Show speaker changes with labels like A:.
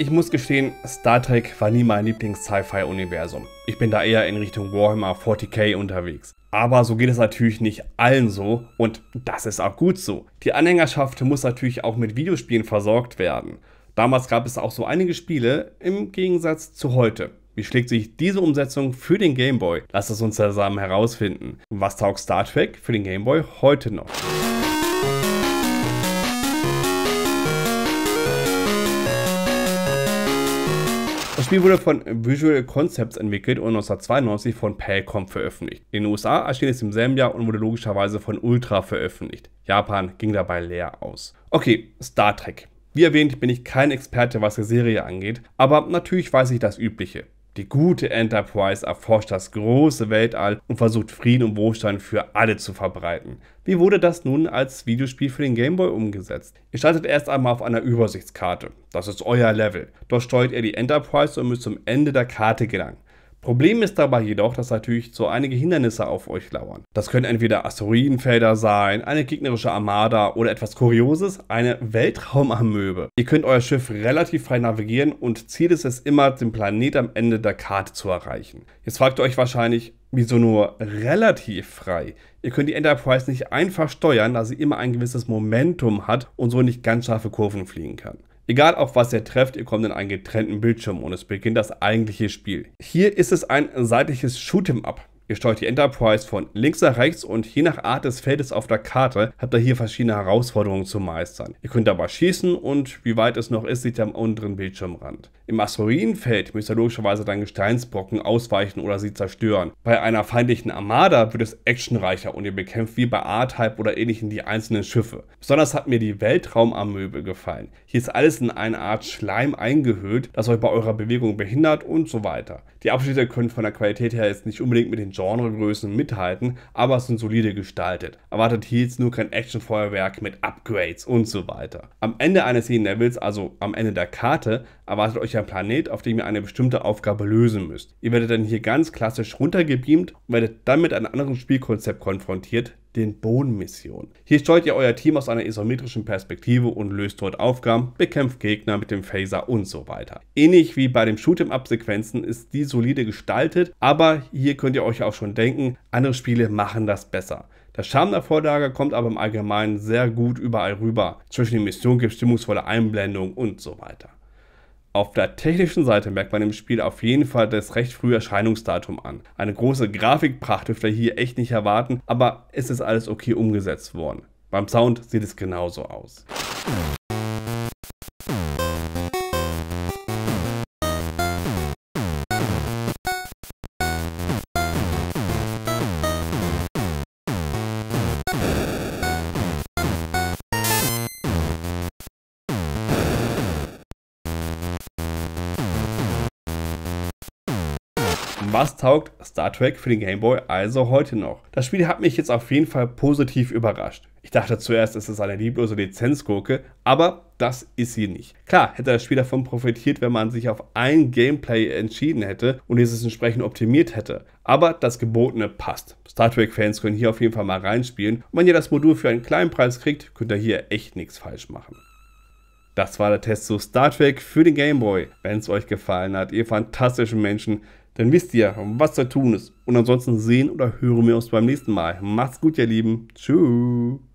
A: Ich muss gestehen, Star Trek war nie mein Lieblings-Sci-Fi-Universum. Ich bin da eher in Richtung Warhammer 40k unterwegs. Aber so geht es natürlich nicht allen so und das ist auch gut so. Die Anhängerschaft muss natürlich auch mit Videospielen versorgt werden. Damals gab es auch so einige Spiele im Gegensatz zu heute. Wie schlägt sich diese Umsetzung für den Gameboy? Boy? Lasst es uns zusammen herausfinden. Was taugt Star Trek für den Gameboy heute noch? Das Spiel wurde von Visual Concepts entwickelt und 1992 von Palcom veröffentlicht. In den USA erschien es im selben Jahr und wurde logischerweise von Ultra veröffentlicht. Japan ging dabei leer aus. Okay, Star Trek. Wie erwähnt, bin ich kein Experte, was die Serie angeht, aber natürlich weiß ich das Übliche. Die gute Enterprise erforscht das große Weltall und versucht Frieden und Wohlstand für alle zu verbreiten. Wie wurde das nun als Videospiel für den Gameboy umgesetzt? Ihr startet erst einmal auf einer Übersichtskarte. Das ist euer Level. Dort steuert ihr die Enterprise und müsst zum Ende der Karte gelangen. Problem ist dabei jedoch, dass natürlich so einige Hindernisse auf euch lauern. Das können entweder Asteroidenfelder sein, eine gegnerische Armada oder etwas Kurioses, eine Weltraumarmöbe. Ihr könnt euer Schiff relativ frei navigieren und Ziel ist es immer, den Planet am Ende der Karte zu erreichen. Jetzt fragt ihr euch wahrscheinlich, wieso nur relativ frei? Ihr könnt die Enterprise nicht einfach steuern, da sie immer ein gewisses Momentum hat und so nicht ganz scharfe Kurven fliegen kann. Egal auf was ihr trefft, ihr kommt in einen getrennten Bildschirm und es beginnt das eigentliche Spiel. Hier ist es ein seitliches Shoot'em Up. Ihr steuert die Enterprise von links nach rechts und je nach Art des Feldes auf der Karte habt ihr hier verschiedene Herausforderungen zu meistern. Ihr könnt dabei schießen und wie weit es noch ist, seht ihr am unteren Bildschirmrand. Im Asteroidenfeld müsst ihr logischerweise dann Gesteinsbrocken ausweichen oder sie zerstören. Bei einer feindlichen Armada wird es actionreicher und ihr bekämpft wie bei A-Type oder ähnlichen die einzelnen Schiffe. Besonders hat mir die Weltraumarmöbel gefallen. Hier ist alles in eine Art Schleim eingehüllt, das euch bei eurer Bewegung behindert und so weiter. Die Abschnitte können von der Qualität her jetzt nicht unbedingt mit den Genregrößen mithalten, aber sind solide gestaltet. Erwartet hier jetzt nur kein Actionfeuerwerk mit Upgrades und so weiter. Am Ende eines jeden Levels, also am Ende der Karte, erwartet euch ein Planet, auf dem ihr eine bestimmte Aufgabe lösen müsst. Ihr werdet dann hier ganz klassisch runtergebeamt und werdet dann mit einem anderen Spielkonzept konfrontiert, den Bodenmissionen. Hier steuert ihr euer Team aus einer isometrischen Perspektive und löst dort Aufgaben, bekämpft Gegner mit dem Phaser und so weiter. Ähnlich wie bei den Shoot'em-Up-Sequenzen ist die solide gestaltet, aber hier könnt ihr euch auch schon denken, andere Spiele machen das besser. Der Charme der Vorlage kommt aber im Allgemeinen sehr gut überall rüber. Zwischen den Missionen gibt es stimmungsvolle Einblendungen und so weiter. Auf der technischen Seite merkt man im Spiel auf jeden Fall das recht frühe Erscheinungsdatum an. Eine große Grafikpracht dürfte hier echt nicht erwarten, aber es ist alles okay umgesetzt worden. Beim Sound sieht es genauso aus. Was taugt Star Trek für den Game Boy also heute noch? Das Spiel hat mich jetzt auf jeden Fall positiv überrascht. Ich dachte zuerst, es ist eine lieblose Lizenzgurke, aber das ist sie nicht. Klar hätte das Spiel davon profitiert, wenn man sich auf ein Gameplay entschieden hätte und dieses entsprechend optimiert hätte. Aber das Gebotene passt. Star Trek-Fans können hier auf jeden Fall mal reinspielen. Und wenn ihr das Modul für einen kleinen Preis kriegt, könnt ihr hier echt nichts falsch machen. Das war der Test zu Star Trek für den Game Boy. Wenn es euch gefallen hat, ihr fantastischen Menschen, dann wisst ihr, was zu tun ist. Und ansonsten sehen oder hören wir uns beim nächsten Mal. Macht's gut, ihr Lieben. Tschüss.